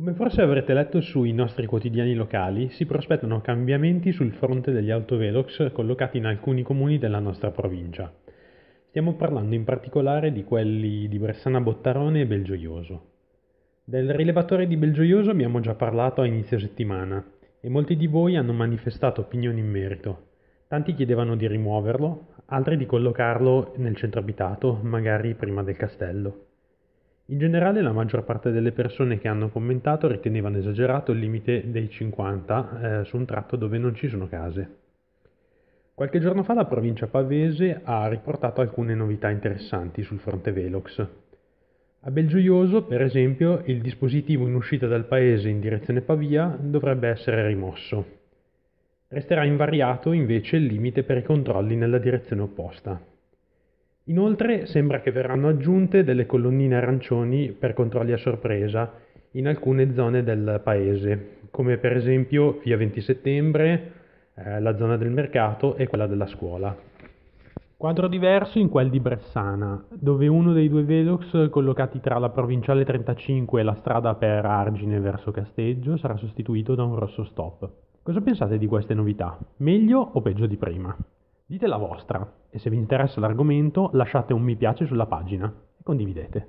Come forse avrete letto sui nostri quotidiani locali, si prospettano cambiamenti sul fronte degli autovelox collocati in alcuni comuni della nostra provincia. Stiamo parlando in particolare di quelli di Bressana Bottarone e Belgioioso. Del rilevatore di Belgioioso abbiamo già parlato a inizio settimana e molti di voi hanno manifestato opinioni in merito. Tanti chiedevano di rimuoverlo, altri di collocarlo nel centro abitato, magari prima del castello. In generale la maggior parte delle persone che hanno commentato ritenevano esagerato il limite dei 50 eh, su un tratto dove non ci sono case. Qualche giorno fa la provincia pavese ha riportato alcune novità interessanti sul fronte Velox. A Belgioioso, per esempio, il dispositivo in uscita dal paese in direzione Pavia dovrebbe essere rimosso. Resterà invariato invece il limite per i controlli nella direzione opposta, Inoltre sembra che verranno aggiunte delle colonnine arancioni per controlli a sorpresa in alcune zone del paese, come per esempio via 20 settembre, eh, la zona del mercato e quella della scuola. Quadro diverso in quel di Bressana, dove uno dei due velox collocati tra la provinciale 35 e la strada per Argine verso Casteggio sarà sostituito da un rosso stop. Cosa pensate di queste novità? Meglio o peggio di prima? Dite la vostra e se vi interessa l'argomento lasciate un mi piace sulla pagina e condividete.